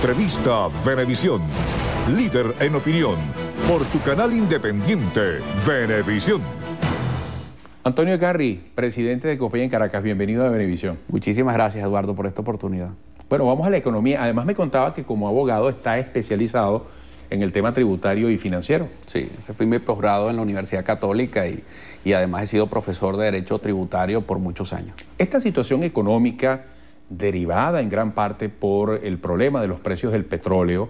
Entrevista Venevisión, líder en opinión, por tu canal independiente, Venevisión. Antonio Carri, presidente de COPEI en Caracas, bienvenido a Venevisión. Muchísimas gracias, Eduardo, por esta oportunidad. Bueno, vamos a la economía. Además, me contaba que como abogado está especializado en el tema tributario y financiero. Sí, ese fui mi posgrado en la Universidad Católica y, y además he sido profesor de Derecho Tributario por muchos años. Esta situación económica derivada en gran parte por el problema de los precios del petróleo,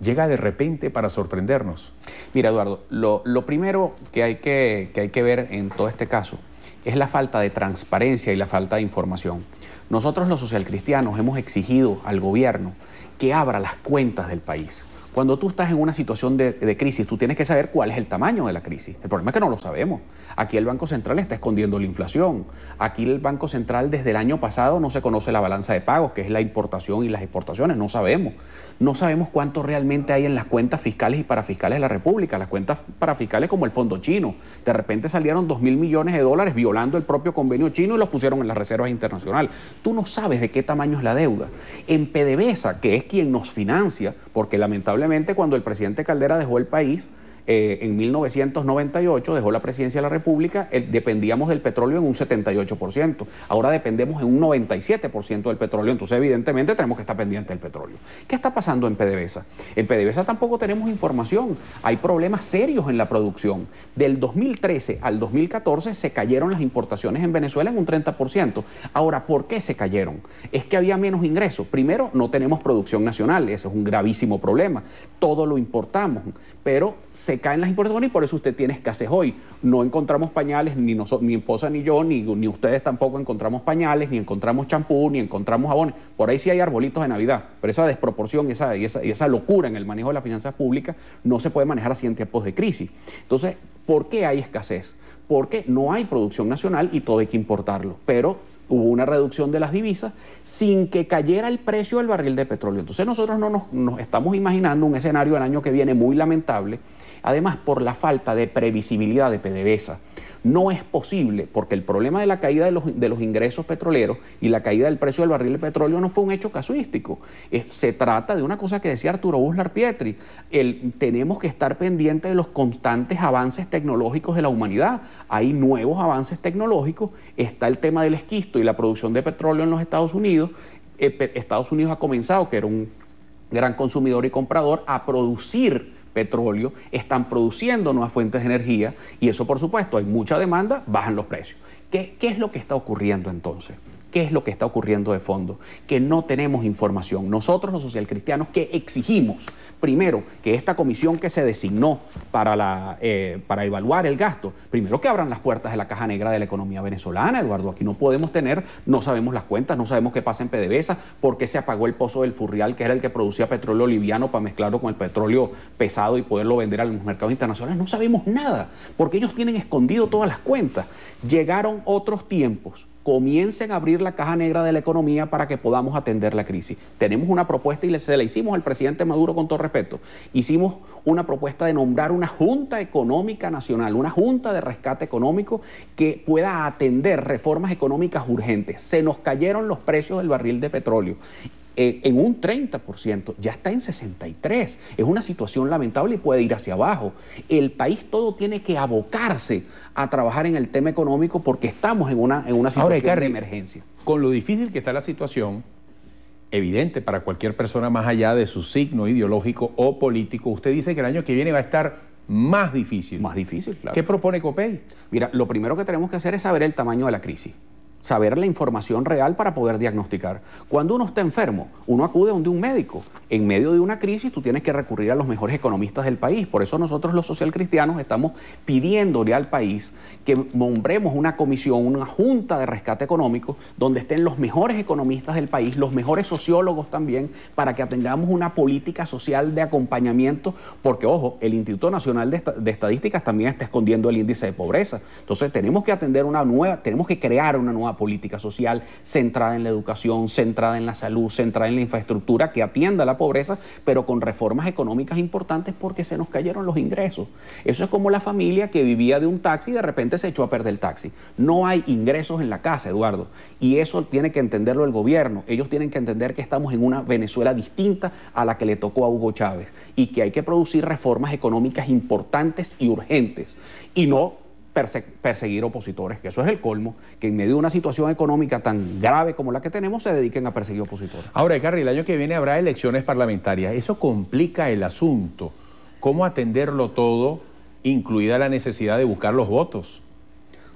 llega de repente para sorprendernos? Mira, Eduardo, lo, primero que hay que, que hay que ver en todo este caso es la falta de transparencia y la falta de información. Nosotros los socialcristianos hemos exigido al gobierno que abra las cuentas del país. Cuando tú estás en una situación de, crisis, tú tienes que saber cuál es el tamaño de la crisis. El problema es que no lo sabemos. Aquí el Banco Central está escondiendo la inflación. Aquí el Banco Central desde el año pasado no se conoce la balanza de pagos, que es la importación y las exportaciones. No sabemos. No sabemos cuánto realmente hay en las cuentas fiscales y parafiscales de la República. Las cuentas parafiscales como el Fondo Chino. De repente salieron 2 mil millones de dólares violando el propio convenio chino y los pusieron en las reservas internacionales. Tú no sabes de qué tamaño es la deuda. En PDVSA, que es quien nos financia, porque lamentablemente cuando el presidente Caldera dejó el país, eh, en 1998 dejó la presidencia de la República, eh, dependíamos del petróleo en un 78%. Ahora dependemos en un 97% del petróleo, entonces evidentemente tenemos que estar pendientes del petróleo. ¿Qué está pasando en PDVSA? En PDVSA tampoco tenemos información. Hay problemas serios en la producción. Del 2013 al 2014 se cayeron las importaciones en Venezuela en un 30%. Ahora, ¿por qué se cayeron? Es que había menos ingresos. Primero, no tenemos producción nacional, eso es un gravísimo problema. Todo lo importamos, pero se caen las importaciones y por eso usted tiene escasez hoy. No encontramos pañales, ni, mi ni esposa ni yo, ni, ustedes tampoco encontramos pañales, ni encontramos champú, ni encontramos jabones. Por ahí sí hay arbolitos de Navidad, pero esa desproporción esa, y, esa, y esa locura en el manejo de las finanzas públicas no se puede manejar así en tiempos de crisis. Entonces, ¿por qué hay escasez? porque no hay producción nacional y todo hay que importarlo. Pero hubo una reducción de las divisas sin que cayera el precio del barril de petróleo. Entonces nosotros no nos, estamos imaginando un escenario el año que viene muy lamentable, además por la falta de previsibilidad de PDVSA. No es posible, porque el problema de la caída de los, ingresos petroleros y la caída del precio del barril de petróleo no fue un hecho casuístico. se trata de una cosa que decía Arturo Buslar Pietri, el, tenemos que estar pendientes de los constantes avances tecnológicos de la humanidad. Hay nuevos avances tecnológicos, está el tema del esquisto y la producción de petróleo en los Estados Unidos. Eh, Estados Unidos ha comenzado, que era un gran consumidor y comprador, a producir petróleo, están produciendo nuevas fuentes de energía y eso por supuesto hay mucha demanda, bajan los precios. ¿Qué, es lo que está ocurriendo entonces? ¿Qué es lo que está ocurriendo de fondo? Que no tenemos información. Nosotros los socialcristianos que exigimos, primero, que esta comisión que se designó para, eh, para evaluar el gasto, primero que abran las puertas de la caja negra de la economía venezolana, Eduardo. Aquí no podemos tener, no sabemos las cuentas, no sabemos qué pasa en PDVSA, por qué se apagó el pozo del Furrial, que era el que producía petróleo liviano para mezclarlo con el petróleo pesado y poderlo vender a los mercados internacionales. No sabemos nada, porque ellos tienen escondido todas las cuentas. Llegaron otros tiempos comiencen a abrir la caja negra de la economía para que podamos atender la crisis. Tenemos una propuesta y se la hicimos al presidente Maduro con todo respeto. Hicimos una propuesta de nombrar una Junta Económica Nacional, una Junta de Rescate Económico que pueda atender reformas económicas urgentes. Se nos cayeron los precios del barril de petróleo eh, en un 30%, ya está en 63%. Es una situación lamentable y puede ir hacia abajo. El país todo tiene que abocarse a trabajar en el tema económico porque estamos en una, en una situación de emergencia. Con lo difícil que está la situación, evidente para cualquier persona más allá de su signo ideológico o político, usted dice que el año que viene va a estar más difícil. Más difícil, claro. ¿Qué propone COPEI? Mira, lo primero que tenemos que hacer es saber el tamaño de la crisis saber la información real para poder diagnosticar. Cuando uno está enfermo, uno acude a donde un médico. En medio de una crisis tú tienes que recurrir a los mejores economistas del país. Por eso nosotros los socialcristianos estamos pidiéndole al país que nombremos una comisión, una junta de rescate económico, donde estén los mejores economistas del país, los mejores sociólogos también, para que atendamos una política social de acompañamiento, porque ojo, el Instituto Nacional de, de Estadísticas también está escondiendo el índice de pobreza. Entonces tenemos que atender una nueva, tenemos que crear una nueva política social centrada en la educación, centrada en la salud, centrada en la infraestructura que atienda la pobreza, pero con reformas económicas importantes porque se nos cayeron los ingresos. Eso es como la familia que vivía de un taxi y de repente se echó a perder el taxi. No hay ingresos en la casa, Eduardo. Y eso tiene que entenderlo el gobierno. Ellos tienen que entender que estamos en una Venezuela distinta a la que le tocó a Hugo Chávez y que hay que producir reformas económicas importantes y urgentes y no perseguir opositores, que eso es el colmo, que en medio de una situación económica tan grave como la que tenemos se dediquen a perseguir opositores. Ahora, Carri, el año que viene habrá elecciones parlamentarias. Eso complica el asunto. ¿Cómo atenderlo todo, incluida la necesidad de buscar los votos?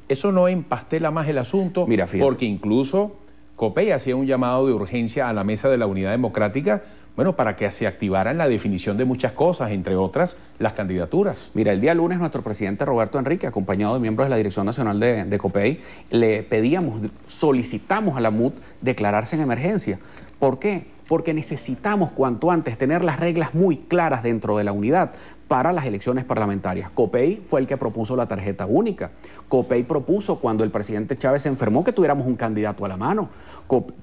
Eso no empastela más el asunto, porque incluso Copey hacía un llamado de urgencia a la mesa de la Unidad Democrática bueno, para que se activaran la definición de muchas cosas, entre otras, las candidaturas. Mira, el día lunes nuestro presidente Roberto Enrique, acompañado de miembros de la Dirección Nacional de, de COPEI, le pedíamos, solicitamos a la MUD declararse en emergencia. ¿Por qué? porque necesitamos cuanto antes tener las reglas muy claras dentro de la unidad para las elecciones parlamentarias. Copey fue el que propuso la tarjeta única. Copey propuso cuando el presidente Chávez se enfermó que tuviéramos un candidato a la mano.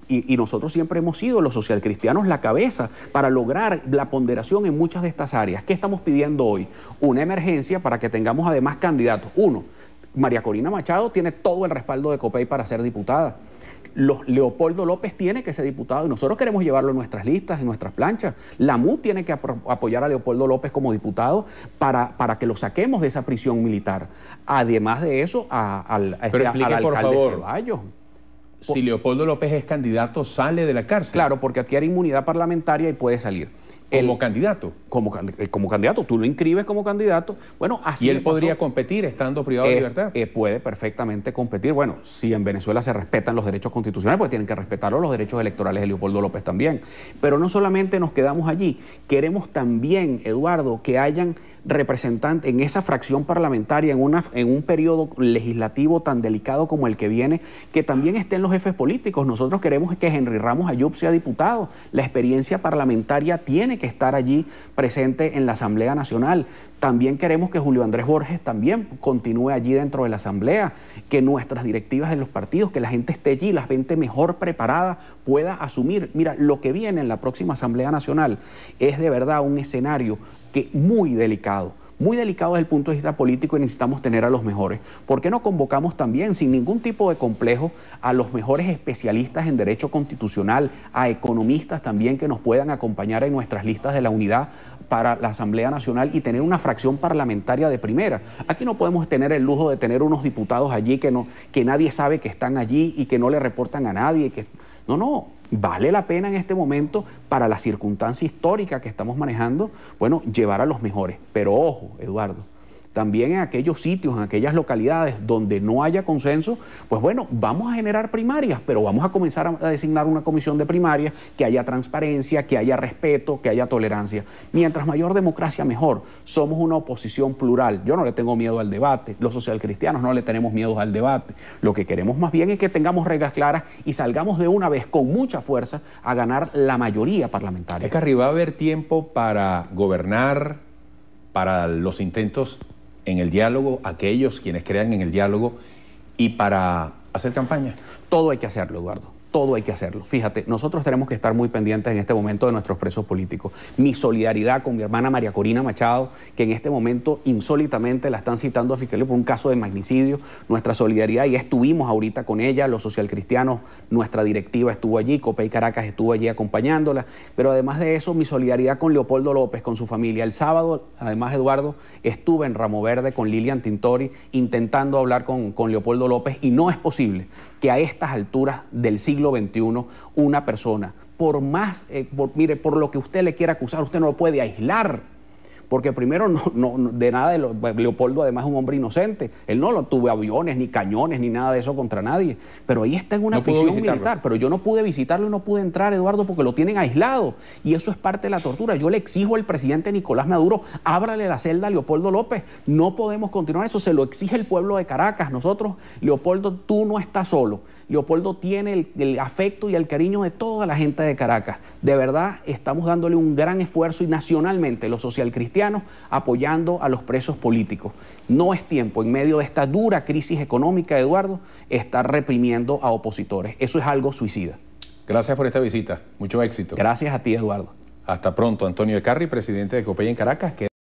Y, nosotros siempre hemos sido los socialcristianos la cabeza para lograr la ponderación en muchas de estas áreas. ¿Qué estamos pidiendo hoy? Una emergencia para que tengamos además candidatos. Uno, María Corina Machado tiene todo el respaldo de COPEI para ser diputada. Leopoldo López tiene que ser diputado y nosotros queremos llevarlo en nuestras listas, en nuestras planchas. La MU tiene que apoyar a Leopoldo López como diputado para, para que lo saquemos de esa prisión militar. Además de eso, al alcalde Si Leopoldo López es candidato, sale de la cárcel. Claro, porque adquiere inmunidad parlamentaria y puede salir. Como candidato. Como, eh, como candidato, tú lo inscribes como candidato. Bueno, así. Y él podría competir estando privado de eh, libertad. Eh, puede perfectamente competir. Bueno, si en Venezuela se respetan los derechos constitucionales, pues tienen que respetarlo los derechos electorales de Leopoldo López también. Pero no solamente nos quedamos allí, queremos también, Eduardo, que hayan representantes en esa fracción parlamentaria, en, una, en un periodo legislativo tan delicado como el que viene, que también estén los jefes políticos. Nosotros queremos que Henry Ramos Ayub sea diputado. La experiencia parlamentaria tiene que que estar allí presente en la Asamblea Nacional. También queremos que Julio Andrés Borges también continúe allí dentro de la Asamblea, que nuestras directivas de los partidos, que la gente esté allí, las gente mejor preparada pueda asumir. Mira, lo que viene en la próxima Asamblea Nacional es de verdad un escenario que muy delicado muy delicado desde el punto de vista político y necesitamos tener a los mejores. ¿Por qué no convocamos también, sin ningún tipo de complejo, a los mejores especialistas en derecho constitucional, a economistas también que nos puedan acompañar en nuestras listas de la unidad para la Asamblea Nacional y tener una fracción parlamentaria de primera? Aquí no podemos tener el lujo de tener unos diputados allí que, no, que nadie sabe que están allí y que no le reportan a nadie. Que... No, no, ¿Vale la pena en este momento, para la circunstancia histórica que estamos manejando, bueno, llevar a los mejores? Pero ojo, Eduardo, también en aquellos sitios, en aquellas localidades donde no haya consenso, pues bueno, vamos a generar primarias, pero vamos a comenzar a designar una comisión de primarias que haya transparencia, que haya respeto, que haya tolerancia. Mientras mayor democracia, mejor. Somos una oposición plural. Yo no le tengo miedo al debate, los socialcristianos no le tenemos miedo al debate. Lo que queremos más bien es que tengamos reglas claras y salgamos de una vez con mucha fuerza a ganar la mayoría parlamentaria. arriba ¿va a haber tiempo para gobernar, para los intentos en el diálogo, aquellos quienes crean en el diálogo y para hacer campaña. Todo hay que hacerlo, Eduardo todo hay que hacerlo. Fíjate, nosotros tenemos que estar muy pendientes en este momento de nuestros presos políticos. Mi solidaridad con mi hermana María Corina Machado, que en este momento insólitamente la están citando a fiscalía por un caso de magnicidio. Nuestra solidaridad, y estuvimos ahorita con ella, los socialcristianos, nuestra directiva estuvo allí, y Caracas estuvo allí acompañándola. Pero además de eso, mi solidaridad con Leopoldo López, con su familia. El sábado, además, Eduardo, estuve en Ramo Verde con Lilian Tintori intentando hablar con Leopoldo López y no es posible que a estas alturas del siglo 21, una persona, por más, eh, por, mire, por lo que usted le quiera acusar, usted no lo puede aislar. Porque primero, no, de nada, Leopoldo además es un hombre inocente. Él no lo tuvo aviones, ni cañones, ni nada de eso contra nadie. Pero ahí está en una prisión militar. Pero yo no pude visitarlo y no pude entrar, Eduardo, porque lo tienen aislado. Y eso es parte de la tortura. Yo le exijo al presidente Nicolás Maduro, ábrale la celda a Leopoldo López. No podemos continuar eso. Se lo exige el pueblo de Caracas. Nosotros, Leopoldo, tú no estás solo. Leopoldo tiene el, afecto y el cariño de toda la gente de Caracas. De verdad, estamos dándole un gran esfuerzo y nacionalmente los socialcristianos apoyando a los presos políticos. No es tiempo, en medio de esta dura crisis económica, Eduardo, estar reprimiendo a opositores. Eso es algo suicida. Gracias por esta visita. Mucho éxito. Gracias a ti, Eduardo. Hasta pronto. Antonio Ecarri, presidente de Copey en Caracas.